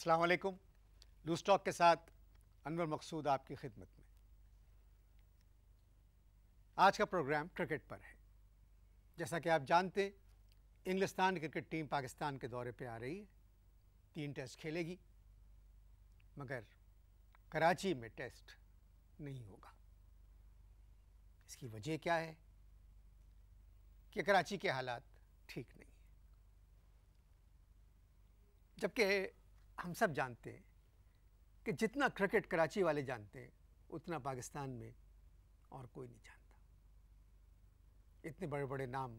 असलकुम लूस्टॉक टॉक के साथ अनवर मकसूद आपकी खिदमत में आज का प्रोग्राम क्रिकेट पर है जैसा कि आप जानते इंग्लिस्तान क्रिकेट टीम पाकिस्तान के दौरे पे आ रही है तीन टेस्ट खेलेगी मगर कराची में टेस्ट नहीं होगा इसकी वजह क्या है कि कराची के हालात ठीक नहीं जबकि हम सब जानते हैं कि जितना क्रिकेट कराची वाले जानते हैं उतना पाकिस्तान में और कोई नहीं जानता इतने बड़े बड़े नाम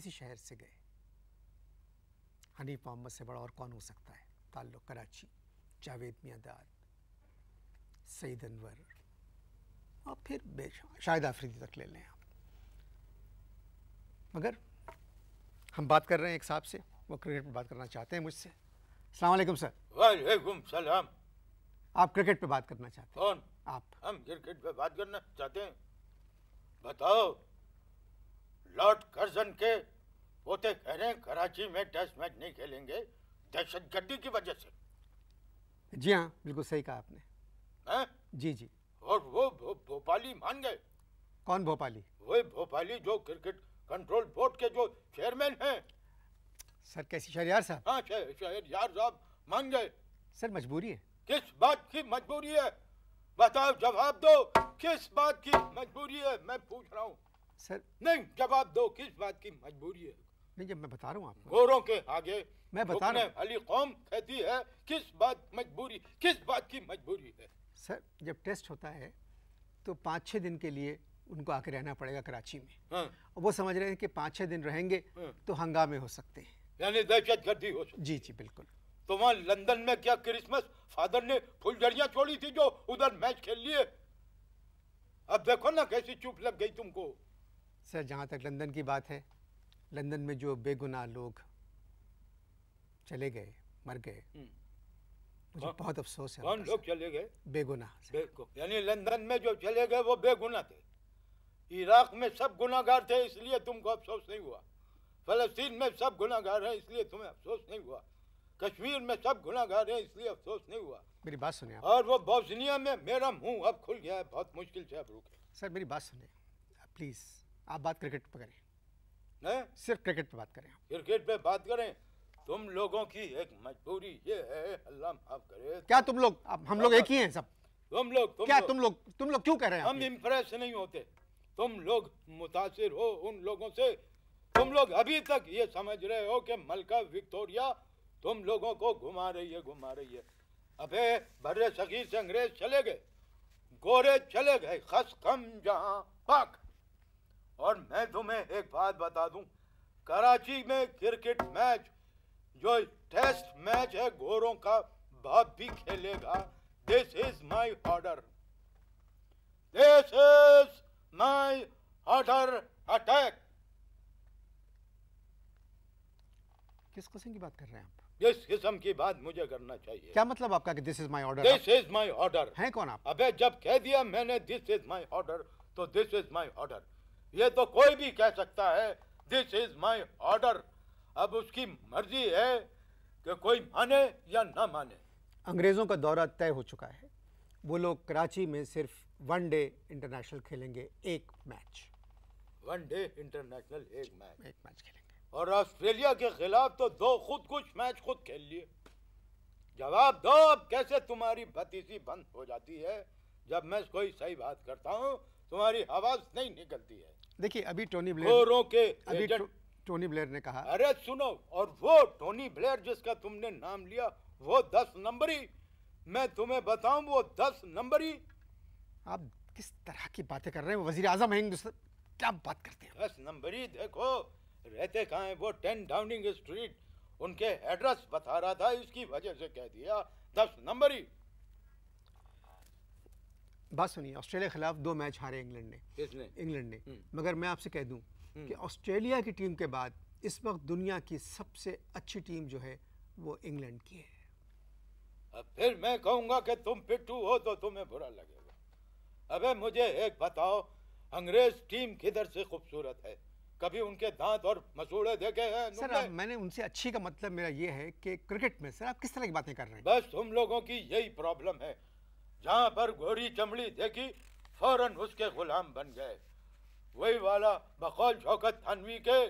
इसी शहर से गए हनीफ मोहम्मद से बड़ा और कौन हो सकता है ताल्लुक़ कराची जावेद मियादाद सईद अनवर और फिर शायद आफरीदी तक ले लें आप मगर हम बात कर रहे हैं एक साहब से वो क्रिकेट में बात करना चाहते हैं मुझसे सलाम सर वालेकुम सलाम आप क्रिकेट पे बात करना चाहते हैं कौन आप हम क्रिकेट पे बात करना चाहते हैं बताओ लॉर्ड कर्जन के पोते कह रहे कराची में टेस्ट मैच नहीं खेलेंगे दहशतगर्दी की वजह से जी हाँ बिल्कुल सही कहा आपने है? जी जी और वो भोपाली मान गए कौन भोपाली वही भोपाली जो क्रिकेट कंट्रोल बोर्ड के जो चेयरमैन हैं सर कैसी यार साहब हाँ यार साहब मान गए सर मजबूरी है किस बात की मजबूरी है बताओ जवाब दो किस बात की मजबूरी है मैं पूछ रहा हूँ सर नहीं जवाब दो किस बात की मजबूरी है नहीं जब मैं बता रहा हूँ आपको गोरों के आगे मैं बता रहा हूँ अली कौम कहती है किस बात मजबूरी किस बात की मजबूरी है सर जब टेस्ट होता है तो पाँच छः दिन के लिए उनको आके रहना पड़ेगा कराची में हाँ। वो समझ रहे हैं कि पाँच छः दिन रहेंगे हाँ। तो हंगामे हो सकते हैं यानी दहशत गर्दी हो जी जी बिल्कुल तो वहाँ लंदन में क्या क्रिसमस फादर ने फुलझड़ियाँ छोड़ी थी जो उधर मैच खेल लिए अब देखो ना कैसी चुप लग गई तुमको सर जहाँ तक लंदन की बात है लंदन में जो बेगुनाह लोग चले गए मर गए हम्म। मुझे हाँ? बहुत अफसोस है कौन लोग चले गए बेगुनाह यानी लंदन में जो चले गए वो बेगुनाह थे इराक में सब गुनाहगार थे इसलिए तुमको अफसोस नहीं हुआ फलस्तीन में सब गुनागार हैं इसलिए तुम्हें अफसोस नहीं हुआ कश्मीर में सब गुनागार हैं इसलिए अफसोस नहीं हुआ मेरी बात सुनिए और वो बोसनिया में मेरा मुंह अब खुल गया है बहुत मुश्किल से अब रुके सर मेरी बात सुनिए प्लीज़ आप बात क्रिकेट पर करें नहीं सिर्फ क्रिकेट पर बात करें क्रिकेट पे बात करें तुम लोगों की एक मजबूरी ये है अल्लाह माफ करे क्या तुम लोग हम लोग एक ही हैं सब तुम लोग तुम क्या लो, तुम लोग तुम लोग क्यों कह रहे हैं हम इम्प्रेस नहीं होते तुम लोग मुतासिर हो उन लोगों से तुम लोग अभी तक ये समझ रहे हो कि मलका विक्टोरिया तुम लोगों को घुमा रही है घुमा रही है अबे भर्रे सखी से अंग्रेज चले गए गोरे चले गए खस कम जहां पाक और मैं तुम्हें एक बात बता दूं कराची में क्रिकेट मैच जो टेस्ट मैच है गोरों का भाप भी खेलेगा this is my order this is my order attack किस किस्म की बात कर रहे हैं आप जिस किस्म की बात मुझे करना चाहिए क्या मतलब आपका कि this is my order this is my order हैं कौन आप अबे जब कह दिया मैंने दिस इज माय ऑर्डर तो दिस इज माय ऑर्डर ये तो कोई भी कह सकता है दिस इज माय ऑर्डर अब उसकी मर्जी है कि कोई माने या ना माने अंग्रेज़ों का दौरा तय हो चुका है वो लोग कराची में सिर्फ वन डे इंटरनेशनल खेलेंगे एक मैच वन डे इंटरनेशनल एक मैच एक मैच खेलेंगे और ऑस्ट्रेलिया के खिलाफ तो दो खुद कुछ मैच खुद खेल लिए जवाब दो अब कैसे तुम्हारी भतीसी बंद हो जाती है जब मैं कोई सही बात करता हूँ तुम्हारी आवाज नहीं निकलती है देखिए अभी टोनी ब्लेयर के अभी टो, टोनी ब्लेयर ने कहा अरे सुनो और वो टोनी ब्लेयर जिसका तुमने नाम लिया वो दस नंबरी मैं तुम्हें बताऊं वो दस नंबरी आप किस तरह की बातें कर रहे हैं वजीर आजम है क्या बात करते हैं दस नंबरी देखो रहते कहाँ हैं वो टेन डाउनिंग स्ट्रीट उनके एड्रेस बता रहा था इसकी वजह से कह दिया दस नंबर ही बात सुनिए ऑस्ट्रेलिया के खिलाफ दो मैच हारे इंग्लैंड ने किसने इंग्लैंड ने हम्म। मगर मैं आपसे कह दूं हम्म। कि ऑस्ट्रेलिया की टीम के बाद इस वक्त दुनिया की सबसे अच्छी टीम जो है वो इंग्लैंड की है अब फिर मैं कहूंगा कि तुम पिट्टू हो तो तुम्हें बुरा लगेगा अबे मुझे एक बताओ अंग्रेज टीम किधर से खूबसूरत है कभी उनके दांत और मसूड़े देखे हैं सर आप मैंने उनसे अच्छी का मतलब मेरा ये है कि क्रिकेट में सर आप किस तरह की बातें कर रहे हैं बस तुम लोगों की यही प्रॉब्लम है जहाँ पर गोरी चमड़ी देखी फौरन उसके गुलाम बन गए वही वाला बकौल शौकत थानवी के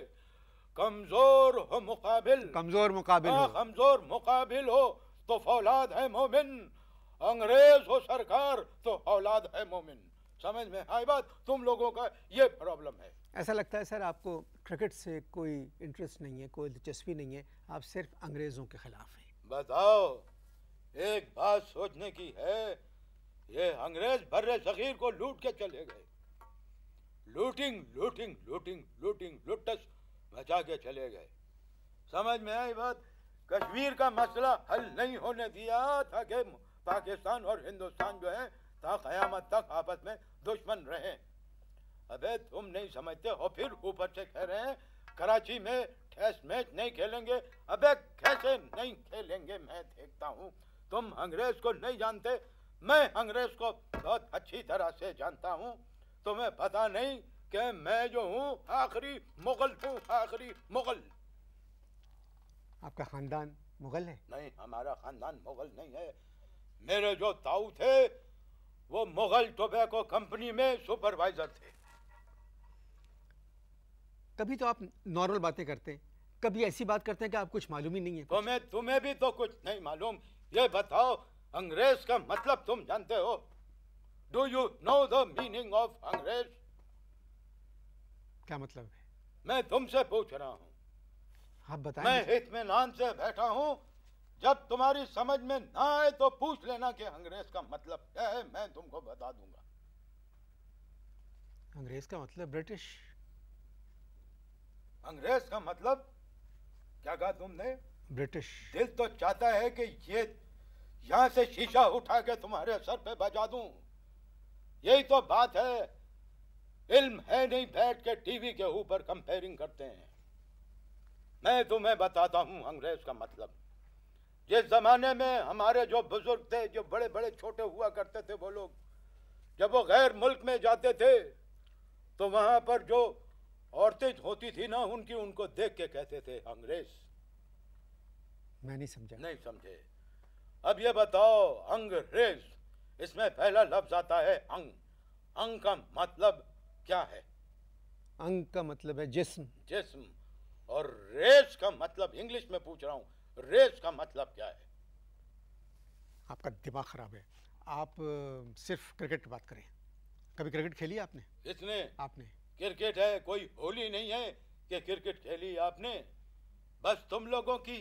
कमजोर हो मुकाबिल कमजोर मुकाबिल हाँ, कमजोर मुकाबिल हो तो फौलाद है मोमिन अंग्रेज हो सरकार तो औलाद है मोमिन समझ में आई बात तुम लोगों का ये प्रॉब्लम है ऐसा लगता है सर आपको क्रिकेट से कोई इंटरेस्ट नहीं है कोई दिलचस्पी नहीं है आप सिर्फ अंग्रेज़ों के ख़िलाफ़ हैं बताओ एक बात सोचने की है ये अंग्रेज भर्रे सगीर को लूट के चले गए लूटिंग लूटिंग लूटिंग लूटिंग लुटस मचा के चले गए समझ में आई बात कश्मीर का मसला हल नहीं होने दिया था कि पाकिस्तान और हिंदुस्तान जो है था क़यामत तक आपस में दुश्मन रहे अबे तुम नहीं समझते हो फिर ऊपर से कह रहे हैं कराची में टेस्ट मैच नहीं खेलेंगे अबे कैसे नहीं खेलेंगे मैं देखता हूँ तुम अंग्रेज को नहीं जानते मैं अंग्रेज को बहुत अच्छी तरह से जानता हूँ तुम्हें पता नहीं कि मैं जो हूँ आखिरी मुगल हूँ आखिरी मुगल आपका खानदान मुगल है नहीं हमारा खानदान मुगल नहीं है मेरे जो ताऊ थे वो मुगल टोबैको कंपनी में सुपरवाइजर थे कभी तो आप नॉर्मल बातें करते हैं कभी ऐसी बात करते हैं कि आप कुछ मालूम ही नहीं है तुम्हें तुम्हें भी तो कुछ नहीं मालूम ये बताओ अंग्रेज का मतलब तुम जानते हो do you know the meaning of अंग्रेज क्या मतलब है मैं तुमसे पूछ रहा हूँ आप बताए मैं इतमान से बैठा हूँ जब तुम्हारी समझ में ना आए तो पूछ लेना कि अंग्रेज का मतलब क्या है मैं तुमको बता दूंगा अंग्रेज का मतलब ब्रिटिश अंग्रेज का मतलब क्या कहा तुमने ब्रिटिश दिल तो चाहता है कि ये यहां से शीशा उठा के तुम्हारे सर पे बजा दू यही तो बात है इल्म है नहीं बैठ के टीवी के ऊपर कंपेयरिंग करते हैं मैं तुम्हें बताता हूं अंग्रेज का मतलब जिस जमाने में हमारे जो बुजुर्ग थे जो बड़े बड़े छोटे हुआ करते थे वो लोग जब वो गैर मुल्क में जाते थे तो वहां पर जो औरतें होती थी ना उनकी उनको देख के कहते थे अंग्रेज मैं नहीं समझा नहीं समझे अब ये बताओ अंग्रेज इसमें पहला लफ्ज आता है अंग अंग का मतलब क्या है अंग का मतलब है जिस्म जिस्म और रेस का मतलब इंग्लिश में पूछ रहा हूं रेस का मतलब क्या है आपका दिमाग खराब है आप सिर्फ क्रिकेट बात करें कभी क्रिकेट खेली आपने इसने आपने क्रिकेट है कोई होली नहीं है कि क्रिकेट खेली आपने बस तुम लोगों की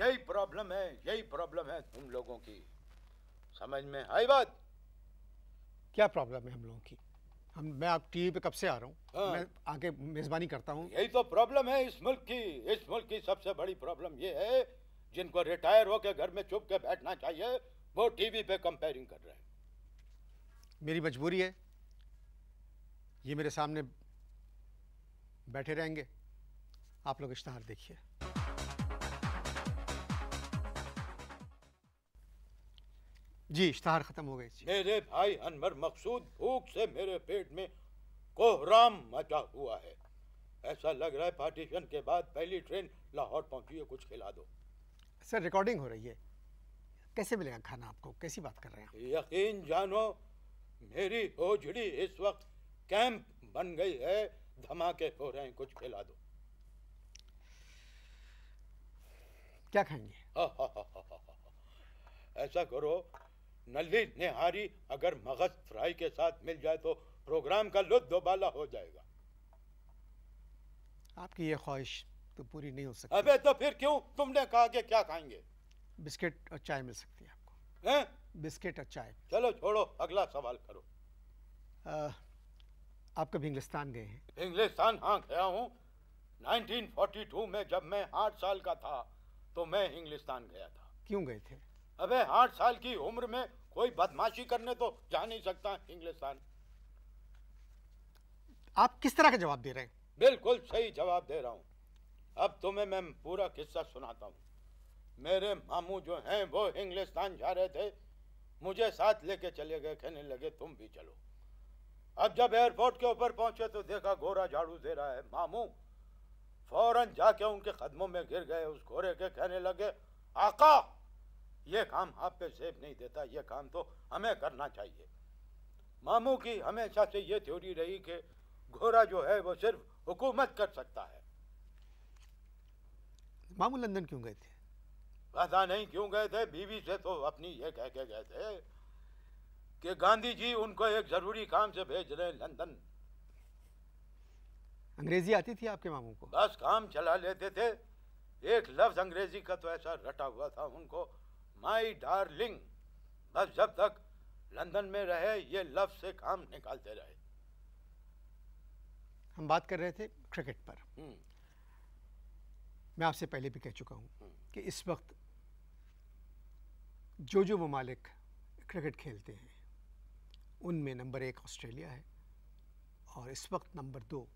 यही प्रॉब्लम है यही प्रॉब्लम है तुम लोगों की समझ में आई बात क्या प्रॉब्लम है हम लोगों की हम मैं आप टीवी पे कब से आ रहा हूँ हाँ। मैं आके मेजबानी करता हूँ यही तो प्रॉब्लम है इस मुल्क की इस मुल्क की सबसे बड़ी प्रॉब्लम ये है जिनको रिटायर होकर घर में चुप के बैठना चाहिए वो टीवी पे कंपेयरिंग कर रहे हैं मेरी मजबूरी है ये मेरे सामने बैठे रहेंगे आप लोग इश्तहार देखिए जी इश्तहार खत्म हो गए मेरे भाई अनवर मकसूद भूख से मेरे पेट में कोहराम मचा हुआ है ऐसा लग रहा है पार्टीशन के बाद पहली ट्रेन लाहौर पहुंची है कुछ खिला दो सर रिकॉर्डिंग हो रही है कैसे मिलेगा खाना आपको कैसी बात कर रहे हैं यकीन जानो मेरी ओझड़ी इस वक्त कैंप बन गई है धमाके हो रहे हैं कुछ खिला दो क्या खाएंगे हा, हा, हा, ऐसा करो नली निहारी अगर मगज फ्राई के साथ मिल जाए तो प्रोग्राम का लुत्फ दोबाला हो जाएगा आपकी ये ख्वाहिश तो पूरी नहीं हो सकती अबे तो फिर क्यों तुमने कहा कि क्या खाएंगे बिस्किट और चाय मिल सकती है आपको बिस्किट और चाय चलो छोड़ो अगला सवाल करो आ, आप कभी इंग्लिस्तान गए हैं इंग्लिस्तान हाँ गया हूँ 1942 में जब मैं आठ साल का था तो मैं इंग्लिस्तान गया था क्यों गए थे अबे आठ साल की उम्र में कोई बदमाशी करने तो जा नहीं सकता इंग्लिस्तान आप किस तरह का जवाब दे रहे हैं बिल्कुल सही जवाब दे रहा हूँ अब तुम्हें मैं पूरा किस्सा सुनाता हूँ मेरे मामू जो हैं वो इंग्लिस्तान जा रहे थे मुझे साथ लेके चले गए कहने लगे तुम भी चलो अब जब एयरपोर्ट के ऊपर पहुंचे तो देखा घोरा झाड़ू दे रहा है मामू फौरन जाके उनके कदमों में गिर गए उस घोड़े के कहने लगे आका ये काम आप पे सेब नहीं देता ये काम तो हमें करना चाहिए मामू की हमेशा से ये थ्योरी रही कि घोरा जो है वो सिर्फ हुकूमत कर सकता है मामू लंदन क्यों गए थे पता नहीं क्यों गए थे बीवी से तो अपनी ये कह के गए थे कि गांधी जी उनको एक जरूरी काम से भेज रहे हैं लंदन अंग्रेजी आती थी आपके मामू को बस काम चला लेते थे एक लफ्ज अंग्रेजी का तो ऐसा रटा हुआ था उनको माई डार्लिंग बस जब तक लंदन में रहे ये लफ्ज से काम निकालते रहे हम बात कर रहे थे क्रिकेट पर हम्म। मैं आपसे पहले भी कह चुका हूँ हम्म। कि इस वक्त जो जो ममालिक क्रिकेट खेलते हैं उनमें नंबर एक ऑस्ट्रेलिया है और इस वक्त नंबर दो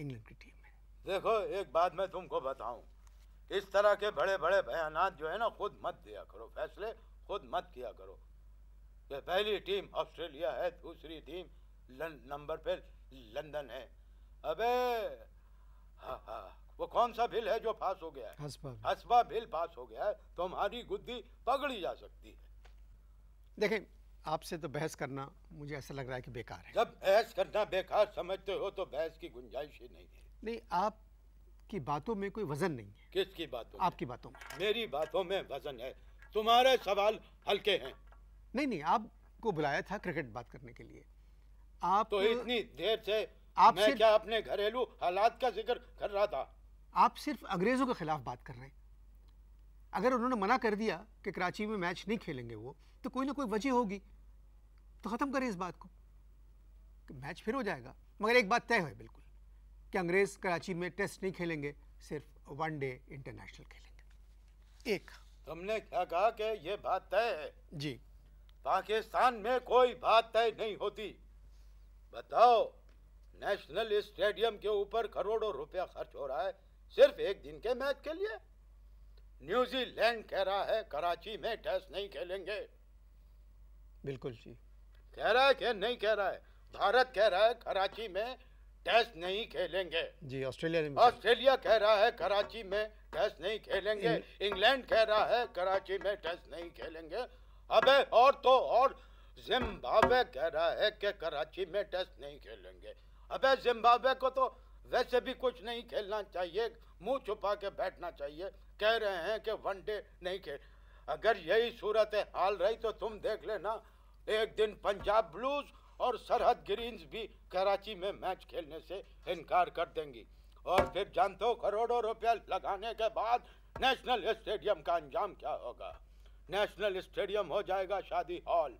इंग्लैंड की टीम है देखो एक बात मैं तुमको बताऊं इस तरह के बड़े बड़े बयानात जो है ना खुद मत दिया करो फैसले खुद मत किया करो कि पहली टीम ऑस्ट्रेलिया है दूसरी टीम नंबर पे लंदन है अबे हाँ, हाँ वो कौन सा बिल है जो पास हो गया है हसबा बिल पास हो गया है तुम्हारी गुद्दी पकड़ी जा सकती है देखें आपसे तो बहस करना मुझे ऐसा लग रहा है कि बेकार है जब बहस करना बेकार समझते हो तो बहस की गुंजाइश ही नहीं है नहीं आप की बातों में कोई वजन नहीं है किसकी बातों आपकी बातों में मेरी बातों में वजन है तुम्हारे सवाल हल्के हैं नहीं नहीं आपको बुलाया था क्रिकेट बात करने के लिए आप तो इतनी देर से आप मैं क्या अपने घरेलू हालात का जिक्र कर रहा था आप सिर्फ अंग्रेजों के खिलाफ बात कर रहे हैं अगर उन्होंने मना कर दिया कि कराची में मैच नहीं खेलेंगे वो तो कोई ना कोई वजह होगी तो ख़त्म करें इस बात को कि मैच फिर हो जाएगा मगर एक बात तय है बिल्कुल कि अंग्रेज़ कराची में टेस्ट नहीं खेलेंगे सिर्फ वन डे इंटरनेशनल खेलेंगे एक हमने क्या कहा कि ये बात तय है जी पाकिस्तान में कोई बात तय नहीं होती बताओ नेशनल स्टेडियम के ऊपर करोड़ों रुपया खर्च हो रहा है सिर्फ एक दिन के मैच के लिए न्यूजीलैंड कह रहा है कराची में टेस्ट नहीं खेलेंगे बिल्कुल जी कह रहा है कि नहीं कह रहा है भारत कह रहा है कराची में टेस्ट नहीं खेलेंगे जी ऑस्ट्रेलिया ऑस्ट्रेलिया कह रहा है कराची में टेस्ट नहीं खेलेंगे इंग्लैंड कह रहा है कराची में टेस्ट नहीं खेलेंगे अबे और तो और जिम्बाब्वे कह रहा है कि कराची में टेस्ट नहीं खेलेंगे अबे जिम्बाब्वे को तो वैसे भी कुछ नहीं खेलना चाहिए मुंह छुपा के बैठना चाहिए कह रहे हैं कि वन डे नहीं खेल अगर यही सूरत हाल रही तो तुम देख लेना एक दिन पंजाब ब्लूज और सरहद ग्रीन्स भी कराची में मैच खेलने से इनकार कर देंगी और फिर जानते करोड़ों रुपया लगाने के बाद नेशनल स्टेडियम का अंजाम क्या होगा नेशनल स्टेडियम हो जाएगा शादी हॉल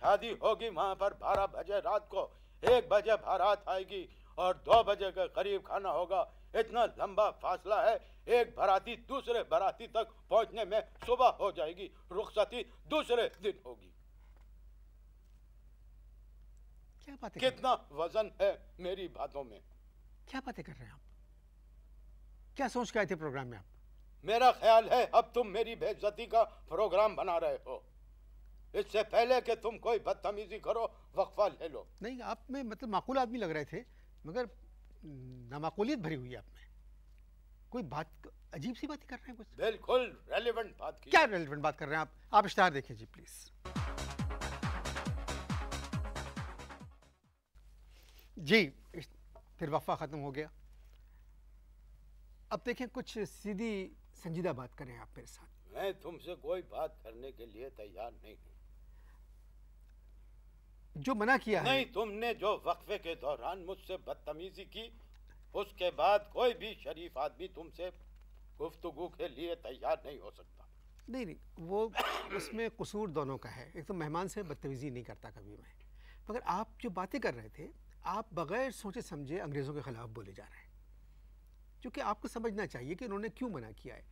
शादी होगी वहाँ पर बारह बजे रात को एक बजे बारात आएगी और दो बजे के करीब खाना होगा इतना लंबा फासला है एक बराती दूसरे बराती तक पहुंचने में सुबह हो जाएगी रुखसती दूसरे दिन होगी क्या बातें कितना वजन है मेरी बातों में क्या बातें कर रहे हैं आप क्या सोच के आए थे प्रोग्राम में आप मेरा ख्याल है अब तुम मेरी बेइज्जती का प्रोग्राम बना रहे हो इससे पहले कि तुम कोई बदतमीजी करो वक्फा ले लो नहीं आप में मतलब माकूल आदमी लग रहे थे मगर नमाकुलियत भरी हुई है आप में कोई बात अजीब सी बात कर रहे हैं कुछ बिल्कुल रेलिवेंट बात की क्या रेलिवेंट बात कर रहे हैं आप आप इश्तार देखें जी प्लीज जी फिर वफा ख़त्म हो गया अब देखें कुछ सीधी संजीदा बात करें आप मेरे साथ मैं तुमसे कोई बात करने के लिए तैयार नहीं हूँ जो मना किया नहीं, है नहीं तुमने जो वक्फे के दौरान मुझसे बदतमीजी की उसके बाद कोई भी शरीफ आदमी तुमसे गुफ्तगु के लिए तैयार नहीं हो सकता नहीं नहीं वो उसमें कसूर दोनों का है एक तो मेहमान से बदतमीजी नहीं करता कभी मैं मगर आप जो बातें कर रहे थे आप बगैर सोचे समझे अंग्रेज़ों के ख़िलाफ़ बोले जा रहे हैं क्योंकि आपको समझना चाहिए कि उन्होंने क्यों मना किया है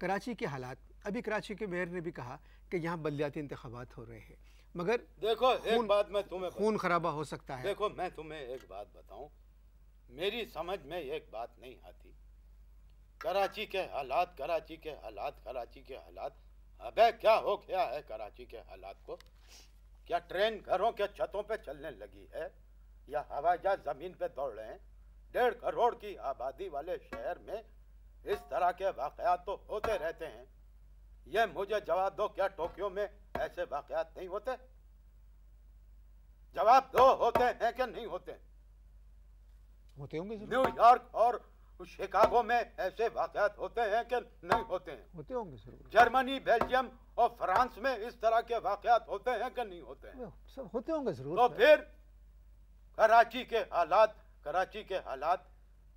कराची के हालात अभी कराची के मेयर ने भी कहा कि यहाँ बलदियाती इंतबात हो रहे हैं मगर देखो एक बात मैं तुम्हें खून खराबा हो सकता है देखो मैं तुम्हें एक बात बताऊं मेरी समझ में एक बात नहीं आती कराची के हालात कराची के हालात कराची के हालात अबे क्या हो गया है कराची के हालात को क्या ट्रेन घरों के छतों पे चलने लगी है या हवाई जहाज जमीन पे दौड़ रहे हैं डेढ़ करोड़ की आबादी वाले शहर में इस तरह के वाकयात तो होते रहते हैं ये मुझे जवाब दो क्या टोक्यो में ऐसे वाकयात नहीं होते जवाब दो होते हैं क्या नहीं होते होते होंगे न्यूयॉर्क और शिकागो में ऐसे वाकयात होते हैं कि नहीं होते हैं होते होंगे सर जर्मनी बेल्जियम और फ्रांस में इस तरह के वाकयात होते हैं कि नहीं होते हैं सब होते होंगे जरूर तो फिर कराची के हालात कराची के हालात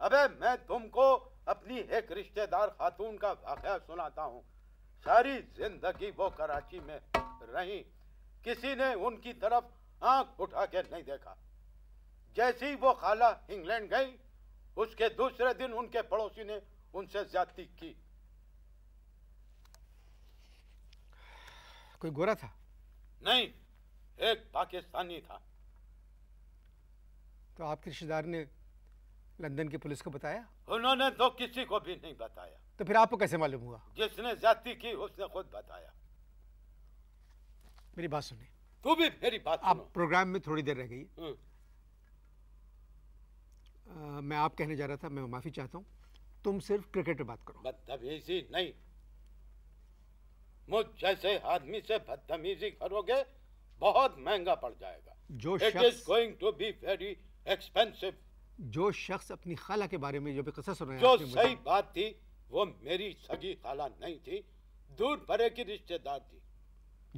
अबे मैं तुमको अपनी एक रिश्तेदार खातून का वाकया सुनाता हूँ सारी जिंदगी वो कराची में रही किसी ने उनकी तरफ आंख उठा के नहीं देखा जैसी वो खाला इंग्लैंड गई उसके दूसरे दिन उनके पड़ोसी ने उनसे ज्यादती की कोई गोरा था नहीं एक पाकिस्तानी था तो आपके रिश्तेदार ने लंदन की पुलिस को बताया उन्होंने तो किसी को भी नहीं बताया तो फिर आपको कैसे मालूम हुआ जिसने जाति की उसने खुद बताया मेरी बात सुनिए तू भी मेरी बात आप प्रोग्राम में थोड़ी देर रह गई आ, हम्म। मैं आप कहने जा रहा था मैं माफी चाहता हूँ तुम सिर्फ क्रिकेट पे बात करो बदतमीजी नहीं मुझ जैसे आदमी से बदतमीजी करोगे बहुत महंगा पड़ जाएगा जो शख्स going to be very expensive जो शख्स अपनी खाला के बारे में जो भी कसर सुना जो सही बात थी वो मेरी सगी खाला नहीं थी दूर भरे की रिश्तेदार थी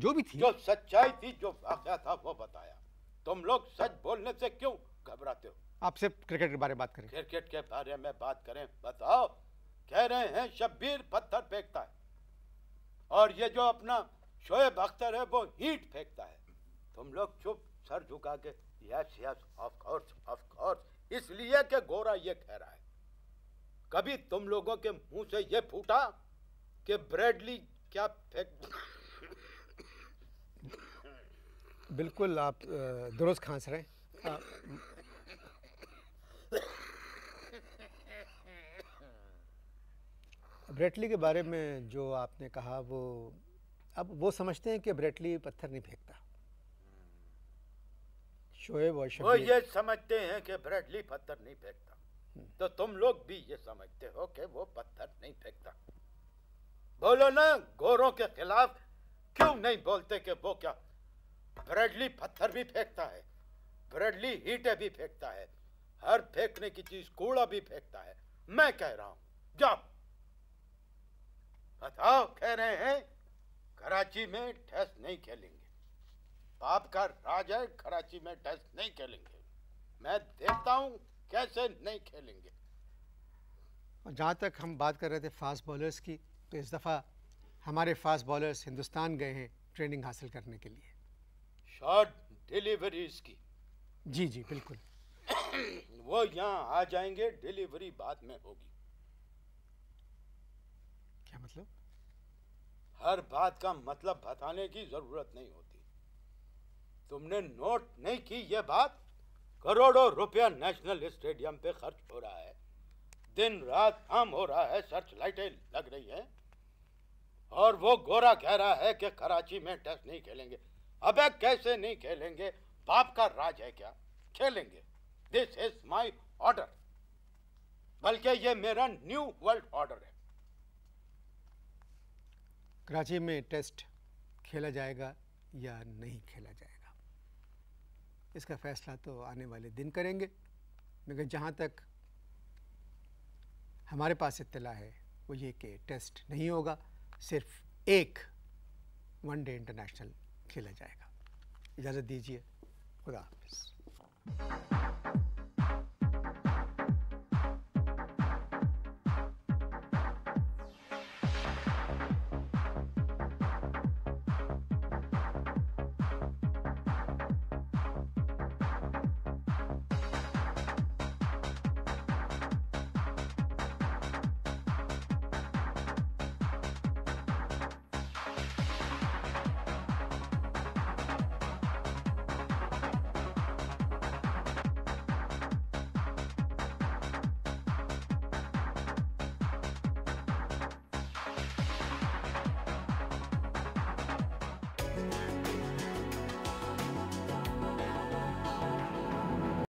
जो भी थी जो सच्चाई थी जो वाकया था वो बताया तुम लोग सच बोलने से क्यों घबराते हो आपसे क्रिकेट के बारे में बात करें क्रिकेट के बारे में बात करें बताओ कह रहे हैं शब्बीर पत्थर फेंकता है और ये जो अपना शोएब अख्तर है वो हीट फेंकता है तुम लोग चुप सर झुका के yes yes of course of course इसलिए कि गोरा ये कह रहा है कभी तुम लोगों के मुंह से यह फूटा कि ब्रेडली क्या फेंक बिल्कुल आप दुरुस्त खांस रहे ब्रेटली के बारे में जो आपने कहा वो अब वो समझते हैं कि ब्रेटली पत्थर नहीं फेंकता शोएब और वो ये समझते हैं कि ब्रेटली पत्थर नहीं फेंकता तो तुम लोग भी ये समझते हो कि वो पत्थर नहीं फेंकता बोलो ना गोरों के खिलाफ क्यों नहीं बोलते कि वो क्या ब्रेडली पत्थर भी फेंकता है ब्रेडली हीटे भी फेंकता है हर फेंकने की चीज कूड़ा भी फेंकता है मैं कह रहा हूं जाओ बताओ कह रहे हैं कराची में टेस्ट नहीं खेलेंगे पाप का राज है कराची में टेस्ट नहीं खेलेंगे मैं देखता हूं कैसे नहीं खेलेंगे और जहाँ तक हम बात कर रहे थे फास्ट बॉलर्स की तो इस दफ़ा हमारे फास्ट बॉलर्स हिंदुस्तान गए हैं ट्रेनिंग हासिल करने के लिए शॉर्ट डिलीवरीज की जी जी बिल्कुल वो यहाँ आ जाएंगे डिलीवरी बाद में होगी क्या मतलब हर बात का मतलब बताने की जरूरत नहीं होती तुमने नोट नहीं की यह बात करोड़ों रुपया नेशनल स्टेडियम पे खर्च हो रहा है दिन रात काम हो रहा है सर्च लाइटें लग रही हैं और वो गोरा कह रहा है कि कराची में टेस्ट नहीं खेलेंगे अबे कैसे नहीं खेलेंगे बाप का राज है क्या खेलेंगे दिस इज माय ऑर्डर बल्कि ये मेरा न्यू वर्ल्ड ऑर्डर है कराची में टेस्ट खेला जाएगा या नहीं खेला जाएगा इसका फैसला तो आने वाले दिन करेंगे मगर जहाँ तक हमारे पास इतला है वो ये कि टेस्ट नहीं होगा सिर्फ एक वनडे इंटरनेशनल खेला जाएगा इजाज़त दीजिए खुदा हाफ़